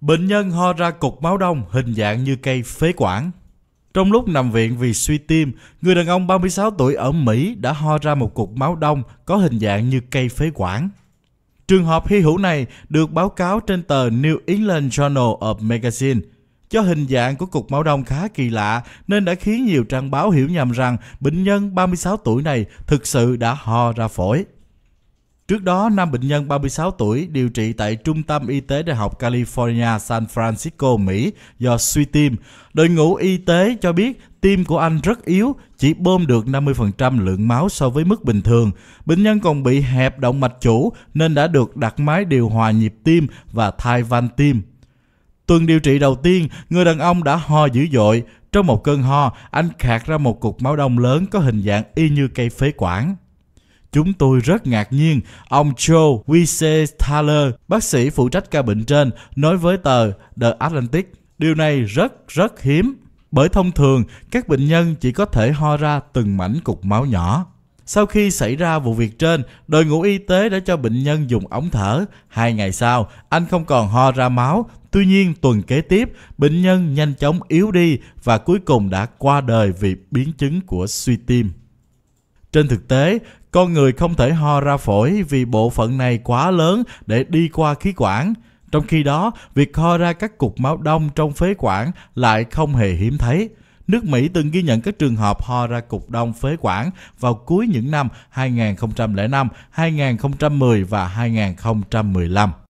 Bệnh nhân ho ra cục máu đông hình dạng như cây phế quản. Trong lúc nằm viện vì suy tim, người đàn ông 36 tuổi ở Mỹ đã ho ra một cục máu đông có hình dạng như cây phế quản. Trường hợp hy hữu này được báo cáo trên tờ New England Journal of Medicine. cho hình dạng của cục máu đông khá kỳ lạ nên đã khiến nhiều trang báo hiểu nhầm rằng bệnh nhân 36 tuổi này thực sự đã ho ra phổi. Trước đó, nam bệnh nhân 36 tuổi điều trị tại Trung tâm Y tế Đại học California San Francisco, Mỹ do suy tim. Đội ngũ y tế cho biết tim của anh rất yếu, chỉ bơm được 50% lượng máu so với mức bình thường. Bệnh nhân còn bị hẹp động mạch chủ nên đã được đặt máy điều hòa nhịp tim và thai van tim. Tuần điều trị đầu tiên, người đàn ông đã ho dữ dội. Trong một cơn ho, anh khạc ra một cục máu đông lớn có hình dạng y như cây phế quản. Chúng tôi rất ngạc nhiên, ông Joe Wiesenthaler, bác sĩ phụ trách ca bệnh trên, nói với tờ The Atlantic. Điều này rất rất hiếm, bởi thông thường các bệnh nhân chỉ có thể ho ra từng mảnh cục máu nhỏ. Sau khi xảy ra vụ việc trên, đội ngũ y tế đã cho bệnh nhân dùng ống thở. Hai ngày sau, anh không còn ho ra máu. Tuy nhiên, tuần kế tiếp, bệnh nhân nhanh chóng yếu đi và cuối cùng đã qua đời vì biến chứng của suy tim. Trên thực tế, con người không thể ho ra phổi vì bộ phận này quá lớn để đi qua khí quản. Trong khi đó, việc ho ra các cục máu đông trong phế quản lại không hề hiếm thấy. Nước Mỹ từng ghi nhận các trường hợp ho ra cục đông phế quản vào cuối những năm 2005, 2010 và 2015.